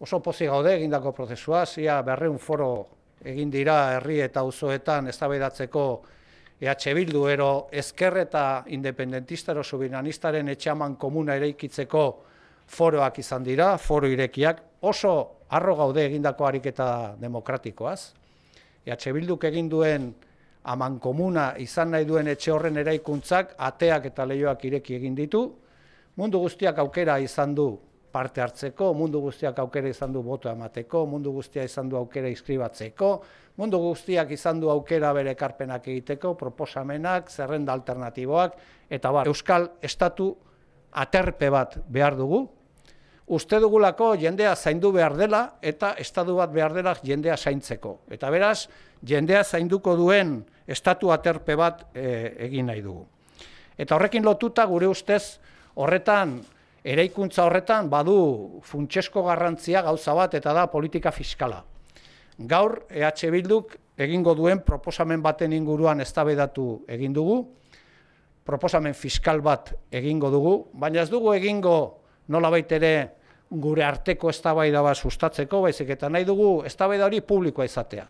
oso pozi gaude egindako prozesua, zia berreun foro egin dira herri eta uzoetan ez EH Bildu, ero ezkerre eta independentista ero subiranistaren etxaman komuna eraikitzeko foroak izan dira, foro irekiak oso arro gaude egindako ariketa demokratikoaz. EH Bilduk eginduen aman komuna izan nahi duen etxe horren eraikuntzak ateak eta lehioak ireki egin ditu. Mundu guztiak aukera izan du parte hartzeko, mundu guztiak aukera izan du botu emateko, mundu guztia izan du aukera izkribatzeko, mundu guztiak izan du aukera bere ekarpenak egiteko, proposamenak, zerrenda alternatiboak, eta bar, Euskal Estatu aterpe bat behar dugu, uste dugulako jendea zaindu behar dela eta estatu bat behar dela jendea zaintzeko. Eta beraz, jendea zainduko duen estatu aterpe bat e, egin nahi dugu. Eta horrekin lotuta gure ustez horretan Eraikuntza horretan badu funtsesko garrantzia gauza bat eta da politika fiskala. Gaur EH Bilduk egingo duen proposamen baten inguruan eztabedatu egin dugu. Proposamen fiskal bat egingo dugu, baina ez dugu egingo nolabait ere gure arteko eztabaida bat sustatzeko, baizik eta nahi dugu eztabaida hori publikoa izatea.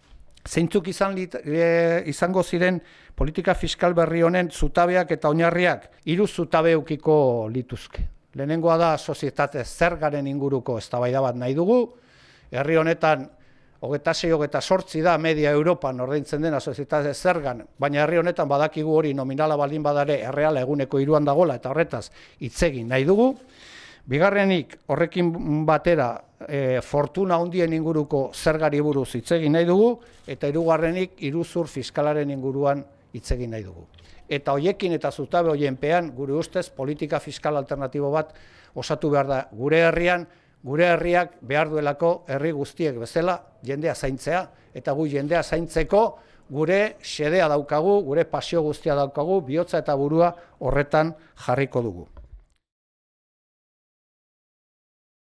Zeintzuk izan lit, e, izango ziren politika fiskal berri honen zutabeak eta oinarriak hiru zutabe ukiko lituzke. Lehenengoa da sozietate zergaren inguruko eztabaida bat nahi dugu. Herri honetan hogeta sei hogeta sortzi da media Europan ordaintzen dena sozietate zergan, baina herri honetan badakigu hori nominala baldin badare erreala eguneko hiruan dagola eta horretaz hitz nahi dugu. Bigarrenik horrekin batera eh, fortuna handien inguruko zergari buruz hitz nahi dugu eta hirugarrenik iruzur fiskalaren inguruan hitz egin nahi dugu. Eta hoiekin eta zutabe hoien pean, gure ustez, politika fiskal alternatibo bat osatu behar da gure herrian, gure herriak behar duelako herri guztiek bezala jendea zaintzea, eta gu jendea zaintzeko gure xedea daukagu, gure pasio guztia daukagu, bihotza eta burua horretan jarriko dugu.